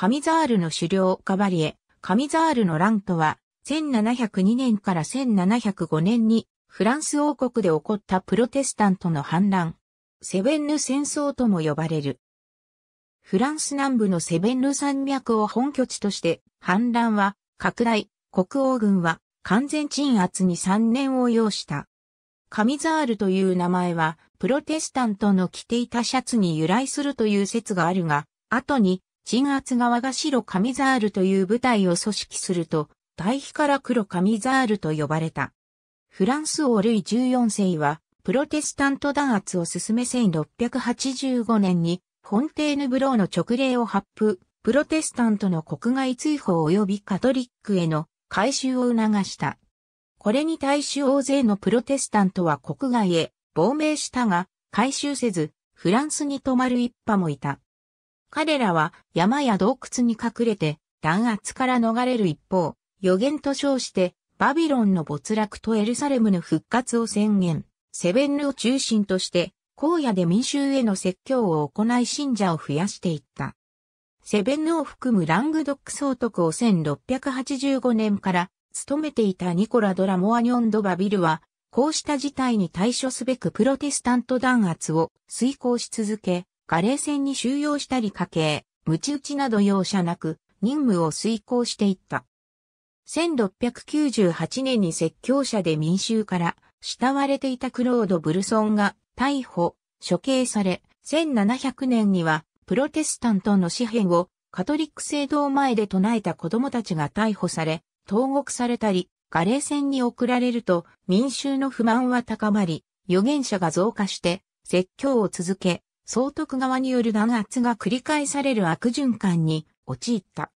カミザールの狩猟カバリエ、カミザールの乱とは、1702年から1705年にフランス王国で起こったプロテスタントの反乱、セベンヌ戦争とも呼ばれる。フランス南部のセベンヌ山脈を本拠地として反乱は拡大、国王軍は完全鎮圧に3年を要した。カミザールという名前はプロテスタントの着ていたシャツに由来するという説があるが、後に鎮圧側が白ミザールという部隊を組織すると、対比から黒ミザールと呼ばれた。フランス王ルイ14世は、プロテスタント弾圧を進め1685年に、フォンテーヌブローの直令を発布、プロテスタントの国外追放及びカトリックへの改修を促した。これに対し大勢のプロテスタントは国外へ亡命したが、改修せず、フランスに泊まる一派もいた。彼らは山や洞窟に隠れて弾圧から逃れる一方、予言と称してバビロンの没落とエルサレムの復活を宣言、セベンヌを中心として荒野で民衆への説教を行い信者を増やしていった。セベンヌを含むラングドック総督を1685年から務めていたニコラ・ドラモアニョン・ド・バビルは、こうした事態に対処すべくプロテスタント弾圧を遂行し続け、ガレー船に収容したり家計、無知打ちなど容赦なく、任務を遂行していった。1698年に説教者で民衆から慕われていたクロード・ブルソンが逮捕、処刑され、1700年にはプロテスタントの紙幣をカトリック聖堂前で唱えた子供たちが逮捕され、投獄されたり、ガレー船に送られると民衆の不満は高まり、預言者が増加して説教を続け、総督側による弾圧が繰り返される悪循環に陥った。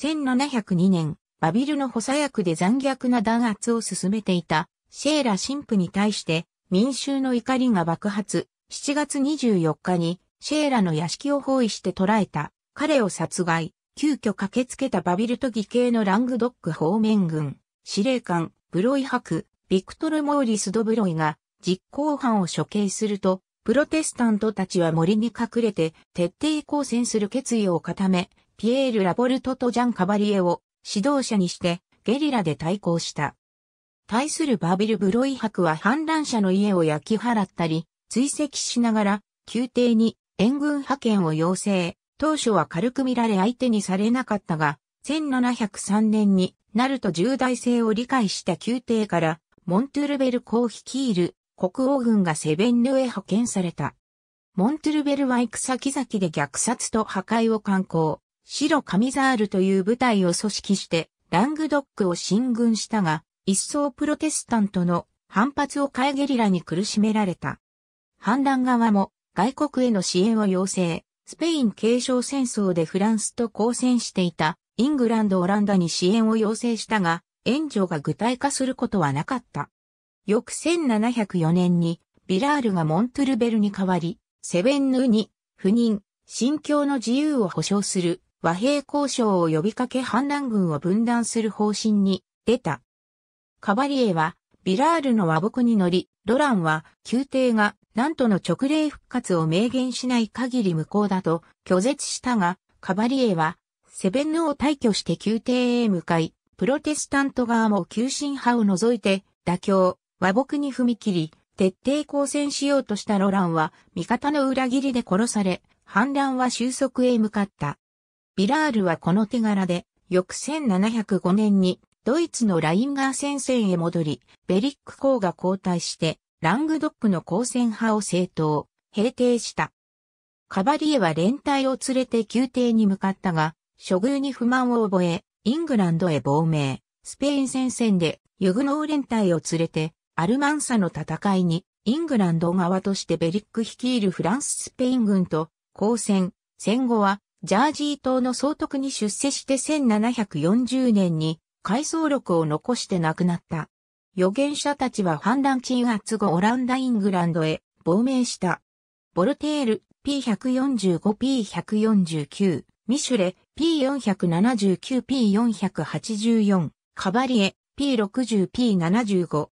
1702年、バビルの補佐役で残虐な弾圧を進めていたシェーラ神父に対して民衆の怒りが爆発、7月24日にシェーラの屋敷を包囲して捕らえた彼を殺害、急遽駆けつけたバビルと義兄のラングドック方面軍、司令官、ブロイ博、ビクトル・モーリス・ドブロイが実行犯を処刑するとプロテスタントたちは森に隠れて徹底抗戦する決意を固め、ピエール・ラボルトとジャン・カバリエを指導者にしてゲリラで対抗した。対するバビル・ブロイ博は反乱者の家を焼き払ったり、追跡しながら宮廷に援軍派遣を要請。当初は軽く見られ相手にされなかったが、1703年になると重大性を理解した宮廷からモントゥルベル公率いる国王軍がセベンヌへ派遣された。モントゥルベルは行く先々で虐殺と破壊を敢行、白カミザールという部隊を組織して、ラングドックを進軍したが、一層プロテスタントの反発を変えゲリラに苦しめられた。反乱側も外国への支援を要請、スペイン継承戦争でフランスと交戦していたイングランド・オランダに支援を要請したが、援助が具体化することはなかった。翌1704年に、ビラールがモントゥルベルに代わり、セベンヌに、不妊、信教の自由を保障する和平交渉を呼びかけ反乱軍を分断する方針に出た。カバリエは、ビラールの和睦に乗り、ロランは、宮廷が、なんとの直令復活を明言しない限り無効だと拒絶したが、カバリエは、セベンヌを退去して宮廷へ向かい、プロテスタント側も急進派を除いて、妥協、和睦に踏み切り、徹底抗戦しようとしたロランは味方の裏切りで殺され、反乱は収束へ向かった。ビラールはこの手柄で、翌1705年にドイツのラインガー戦線へ戻り、ベリック公が交代して、ラングドックの抗戦派を正当、平定した。カバリエは連隊を連れて宮廷に向かったが、処遇に不満を覚え、イングランドへ亡命、スペイン戦線でユグノー連隊を連れてアルマンサの戦いに、イングランド側としてベリック率いるフランススペイン軍と交戦、戦後はジャージー島の総督に出世して1740年に回想録を残して亡くなった。預言者たちは反乱鎮圧後オランダイングランドへ亡命した。ボルテール P145P149、ミシュレ P479P484、カバリエ P60P75、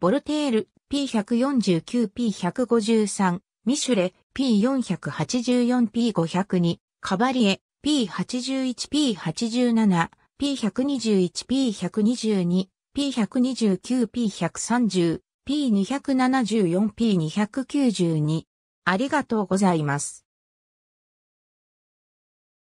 ボルテール P149P153、ミシュレ P484P502、カバリエ P81P87、P121P122、P129P130、P274P292。ありがとうございます。